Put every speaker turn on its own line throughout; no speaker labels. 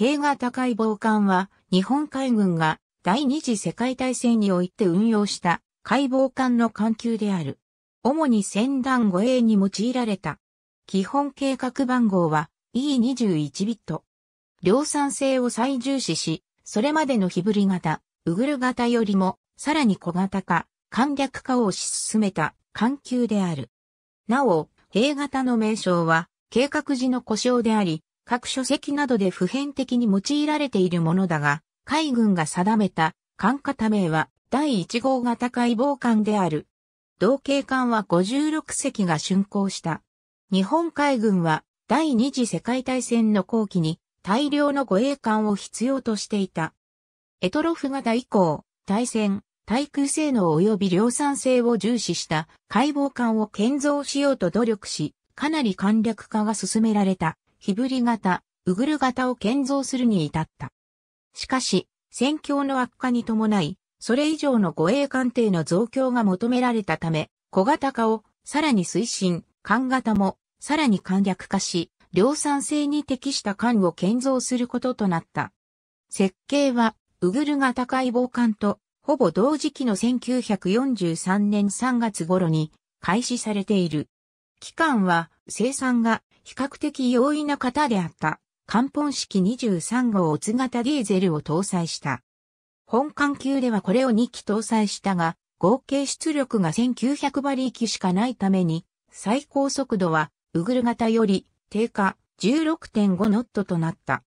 塀が高い防艦は、日本海軍が第二次世界大戦において運用した海防艦の艦級である。主に船団護衛に用いられた。基本計画番号は E21 ビット。量産性を最重視し、それまでの日ブり型、ウグル型よりも、さらに小型化、簡略化を推し進めた艦級である。なお、兵型の名称は、計画時の故障であり、各書籍などで普遍的に用いられているものだが、海軍が定めた艦型名は第1号型解剖艦である。同型艦は56隻が竣工した。日本海軍は第二次世界大戦の後期に大量の護衛艦を必要としていた。エトロフ型以降、対戦、対空性能及び量産性を重視した解剖艦を建造しようと努力し、かなり簡略化が進められた。ヒブリ型、ウグル型を建造するに至った。しかし、戦況の悪化に伴い、それ以上の護衛艦艇の増強が求められたため、小型化をさらに推進、艦型もさらに簡略化し、量産性に適した艦を建造することとなった。設計は、ウグル型解剖艦と、ほぼ同時期の1943年3月頃に開始されている。期間は生産が比較的容易な型であった、関本式23号オツ型ディーゼルを搭載した。本艦級ではこれを2機搭載したが、合計出力が1900馬力しかないために、最高速度は、ウグル型より低下16.5ノットとなった。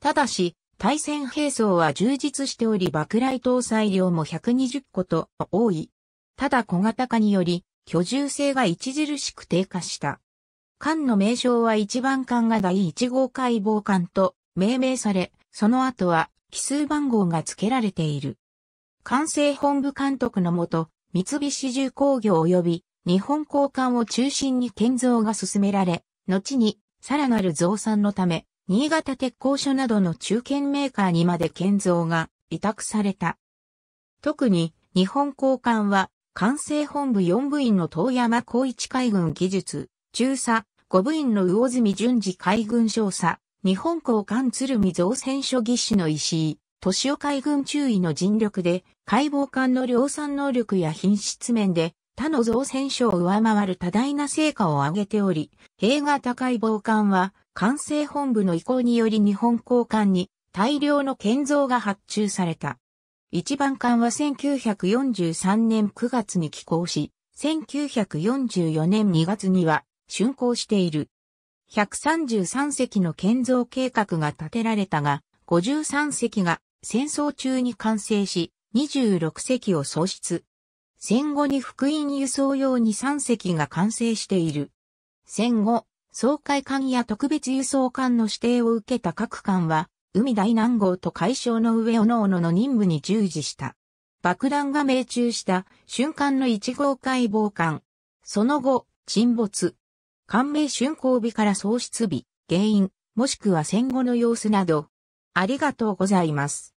ただし、対戦兵装は充実しており爆雷搭載量も120個と多い。ただ小型化により居住性が著しく低下した。艦の名称は1番艦が第1号解剖艦と命名され、その後は奇数番号が付けられている。管制本部監督のもと、三菱重工業及び日本交管を中心に建造が進められ、後にさらなる増産のため、新潟鉄工所などの中堅メーカーにまで建造が委託された。特に日本交管は管制本部4部員の遠山光一海軍技術中佐、五部員の魚住淳二海軍少佐、日本港艦鶴見造船所技師の石井、敏夫海軍中尉の尽力で、海防艦の量産能力や品質面で、他の造船所を上回る多大な成果を上げており、兵高い防艦は、艦制本部の意向により日本港艦に大量の建造が発注された。一番艦は1943年9月に寄港し、1944年2月には竣工している。133隻の建造計画が立てられたが、53隻が戦争中に完成し、26隻を喪失。戦後に福音輸送用に3隻が完成している。戦後、総会艦や特別輸送艦の指定を受けた各艦は、海大南号と海礁の上おのおのの任務に従事した。爆弾が命中した瞬間の1号解剖艦。その後、沈没。官名春光日から喪失日、原因、もしくは戦後の様子など、ありがとうございます。